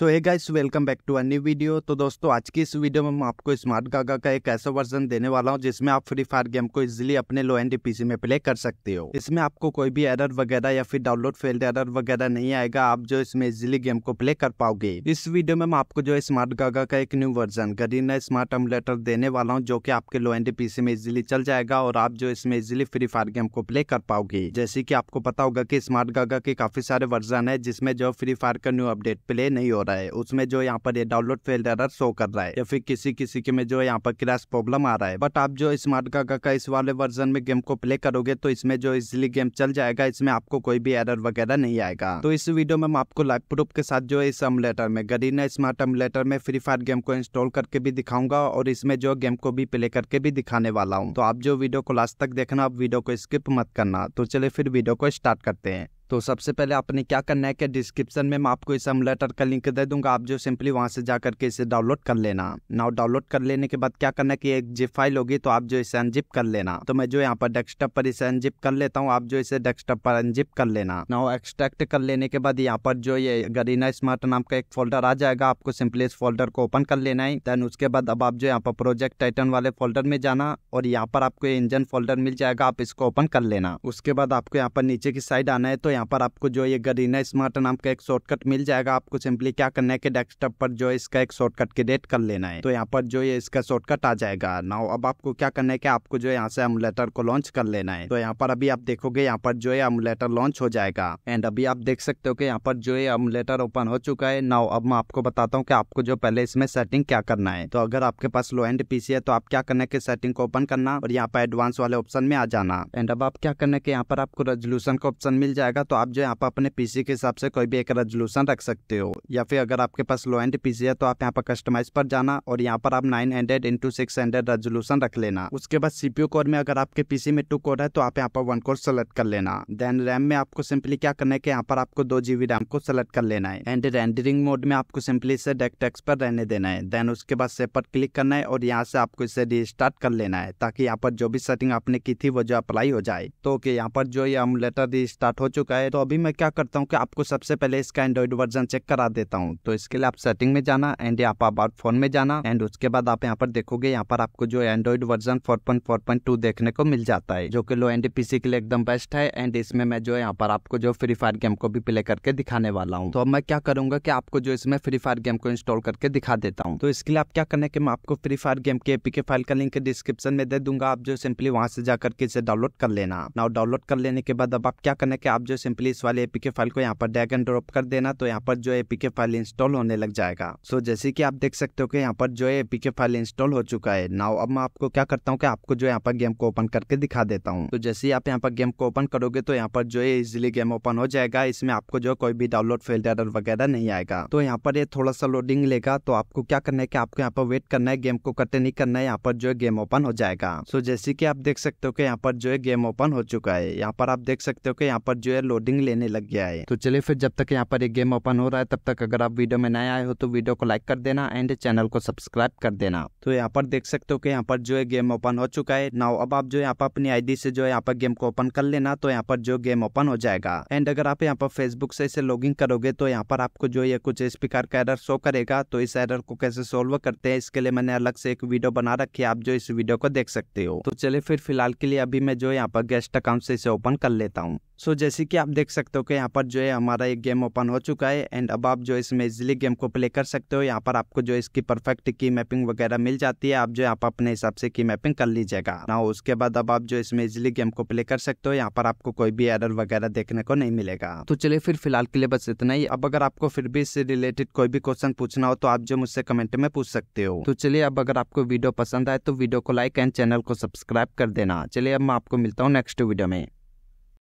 so hey guys welcome back to अन्य video तो दोस्तों आज की इस वीडियो में मैं आपको स्मार्ट गागा का एक ऐसा वर्जन देने वाला हूं जिसमें आप फ्री फायर गेम को इजीली अपने लो एंड पीसी में प्ले कर सकते हो इसमें आपको कोई भी एरर वगैरह या फिर डाउनलोड फेल्ड एरर वगैरह नहीं आएगा आप जो इसमें इजिली गेम को प्ले कर पाओगे इस वीडियो में मैं आपको जो स्मार्ट गागा का एक new version Garena smart emulator देने वाला हूँ जो की आपके लो एंड पीसी में इजिली चल जाएगा और आप जो इसमें इजिली फ्री फायर गेम को प्ले कर पाओगे जैसे की आपको पता होगा की स्मार्ट गागा के काफी सारे वर्जन है जिसमें जो फ्री फायर का न्यू अपडेट प्ले नहीं हो रहा रहा है उसमें जो यहाँ पर ये डाउनलोड फेल एरर शो कर रहा है या फिर किसी किसी के में जो यहाँ पर क्रैश प्रॉब्लम आ रहा है बट आप जो स्मार्ट गागा का इस वाले वर्जन में गेम को प्ले करोगे तो इसमें जो इजिली गेम चल जाएगा इसमें आपको कोई भी एरर वगैरह नहीं आएगा तो इस वीडियो में आपको लाइव प्रूफ के साथ जो इस अमलेटर में गरीना स्मार्ट अमलेटर में फ्री फायर गेम को इंस्टॉल करके भी दिखाऊंगा और इसमें जो गेम को भी प्ले करके भी दिखाने वाला हूँ तो आप जो वीडियो को लास्ट तक देखना आप वीडियो को स्किप मत करना तो चले फिर वीडियो को स्टार्ट करते हैं तो सबसे पहले आपने क्या करना है कि डिस्क्रिप्शन में मैं आपको इस लेटर का लिंक दे दूंगा आप जो सिंपली वहां से जा करके इसे डाउनलोड कर लेना नाउ डाउनलोड कर लेने के बाद क्या करना है कि एक जिप फाइल होगी तो आप जो इसे अनजिप कर लेना तो मैं जो यहाँ पर डेस्कटॉप पर इसे अनजिप कर लेता हूँ आप जो इसे डेस्कटॉप पर अनजिप कर लेना नाउ एक्सट्रैक्ट कर लेने के बाद यहाँ पर जो ये गरीना स्मार्ट नाम का एक फोल्डर आ जाएगा आपको सिंपली इस फोल्डर को ओपन कर लेना है देन उसके बाद अब आप जो यहाँ पर प्रोजेक्ट टाइटन वाले फोल्डर में जाना और यहाँ पर आपको इंजन फोल्डर मिल जाएगा आप इसको ओपन कर लेना उसके बाद आपको यहाँ पर नीचे की साइड आना है तो यहाँ पर आपको जो ये गरीना स्मार्ट नाम का एक शॉर्टकट मिल जाएगा आपको सिंपली क्या करना है कि डेस्कटॉप पर जो इसका एक शॉर्टकट क्रिएट कर लेना है तो यहाँ पर जो ये इसका शॉर्टकट आ जाएगा नाउ अब आपको क्या करना है कि आपको जो यहाँ से एमुलेटर को लॉन्च कर लेना है तो यहाँ पर अभी आप देखोगे यहाँ पर जो है एमुलेटर लॉन्च हो जाएगा एंड अभी आप देख सकते हो कि यहाँ पर जो है एमुलेटर ओपन हो चुका है नाउ अब मैं आपको बताता हूँ कि आपको जो पहले इसमें सेटिंग क्या करना है तो अगर आपके पास लो एंड पीसी है तो आप क्या करना है कि सेटिंग को ओपन करना और यहाँ पर एडवांस वाले ऑप्शन में आ जाना एंड अब आप क्या करना है कि यहाँ पर आपको रेजोल्यूशन का ऑप्शन मिल जाएगा तो आप जो यहाँ पर अपने पीसी के हिसाब से कोई भी एक रेजोल्यूशन रख सकते हो या फिर अगर आपके पास लो एंड पीसी है तो आप यहाँ पर कस्टमाइज पर जाना और यहाँ पर आप nine hundred into six hundred resolution रख लेना उसके बाद सीपीयू कोर में अगर आपके पीसी में टू कोर है तो आप यहाँ पर वन कोर सेलेक्ट कर लेना देन रैम में आपको सिंपली क्या करना है कि यहाँ पर आपको दो जीबी रैम को सेलेक्ट कर लेना है एंड रेंडरिंग मोड में आपको सिंपली इसे डेस्कटॉप पर रहने देना है देन उसके बाद से पर क्लिक करना है और यहाँ से आपको इसे रिस्टार्ट कर लेना है ताकि यहाँ पर जो भी सेटिंग आपने की थी वो जो अप्लाई हो जाए तो यहाँ पर जो ये अमुलेटर रिस्टार्ट हो चुका है है तो अभी मैं क्या करता हूँ कि आपको सबसे पहले इसका एंड्रॉइड वर्जन चेक करा देता हूँ तो इसके लिए आप सेटिंग में जाना एंड यहाँ पर अबाउट फोन में जाना एंड उसके बाद आप यहाँ पर देखोगे यहाँ पर आपको जो एंड्रॉइड वर्जन 4.4.2 देखने को मिल जाता है जो कि लो एंड पीसी के लिए एकदम बेस्ट है एंड इसमें मैं जो यहाँ पर आपको जो फ्री फायर गेम को भी प्ले करके दिखाने वाला हूँ तो अब मैं क्या करूंगा कि आपको जो इसमें फ्री फायर गेम को इंस्टॉल करके दिखा देता हूँ तो इसके लिए आप क्या करने के मैं आपको फ्री फायर गेम के एपी के फाइल का लिंक डिस्क्रिप्शन में दे दूंगा आप जो सिंपली वहां से जाकर के इसे डाउनलोड कर लेना नाउ डाउनलोड कर लेने के बाद अब आप क्या करने के आप जो सिंपली इस वाले एपीके फाइल को यहाँ पर डैग एंड ड्रॉप कर देना तो यहाँ पर जो एपीके फाइल इंस्टॉल होने लग जाएगा सो so, जैसे कि आप देख सकते हो कि यहाँ पर जो है एपीके फाइल इंस्टॉल हो चुका है नाउ अब मैं आपको क्या करता हूँ कि आपको जो यहाँ पर गेम को ओपन करके दिखा देता हूँ तो जैसे ही आप यहाँ पर गेम को ओपन करोगे तो यहाँ पर जो है इजिली गेम ओपन हो जाएगा इसमें आपको जो कोई भी डाउनलोड फेल वगैरह नहीं आएगा तो यहाँ पर ये थोड़ा सा लोडिंग लेगा तो आपको क्या करना है कि आपको यहाँ पर वेट करना है गेम को कटे नहीं करना है यहाँ पर जो है गेम ओपन हो जाएगा सो जैसे कि आप देख सकते हो कि यहाँ पर जो है गेम ओपन हो चुका है यहाँ पर आप देख सकते हो कि यहाँ पर जो है लोडिंग लेने लग गया है तो चलिए फिर जब तक यहाँ पर एक गेम ओपन हो रहा है तब तक अगर आप वीडियो में नए आए हो तो वीडियो को लाइक कर देना एंड चैनल को सब्सक्राइब कर देना तो यहाँ पर देख सकते हो कि यहाँ पर जो है गेम ओपन हो चुका है नाउ अब आप जो यहाँ पर अपनी आईडी से जो यहाँ पर गेम को ओपन कर लेना तो यहाँ पर जो गेम ओपन हो जाएगा एंड अगर आप यहाँ पर फेसबुक से इसे लॉग करोगे तो यहाँ पर आपको जो ये कुछ इस प्रकार का एरर शो करेगा तो इस एरर को कैसे सोल्व करते हैं इसके लिए मैंने अलग से एक वीडियो बना रखी है आप जो इस वीडियो को देख सकते हो तो चले फिर फिलहाल के लिए अभी मैं जो यहाँ पर गेस्ट अकाउंट से इसे ओपन कर लेता हूँ सो so, जैसे कि आप देख सकते हो कि यहाँ पर जो है हमारा एक गेम ओपन हो चुका है एंड अब आप जो इसमें इजिली गेम को प्ले कर सकते हो यहाँ पर आपको जो इसकी परफेक्ट की मैपिंग वगैरह मिल जाती है आप जो आप अपने हिसाब से की मैपिंग कर लीजिएगा ना उसके बाद अब आप जो इसमें इजिली गेम को प्ले कर सकते हो यहाँ पर आपको कोई भी एरर वगैरह देखने को नहीं मिलेगा तो चलिए फिर फिलहाल के लिए बस इतना ही अब अगर आपको फिर भी इससे रिलेटेड कोई भी क्वेश्चन पूछना हो तो आप जो मुझसे कमेंट में पूछ सकते हो तो चलिए अब अगर आपको वीडियो पसंद आए तो वीडियो को लाइक एंड चैनल को सब्सक्राइब कर देना चलिए अब मैं आपको मिलता हूँ नेक्स्ट वीडियो में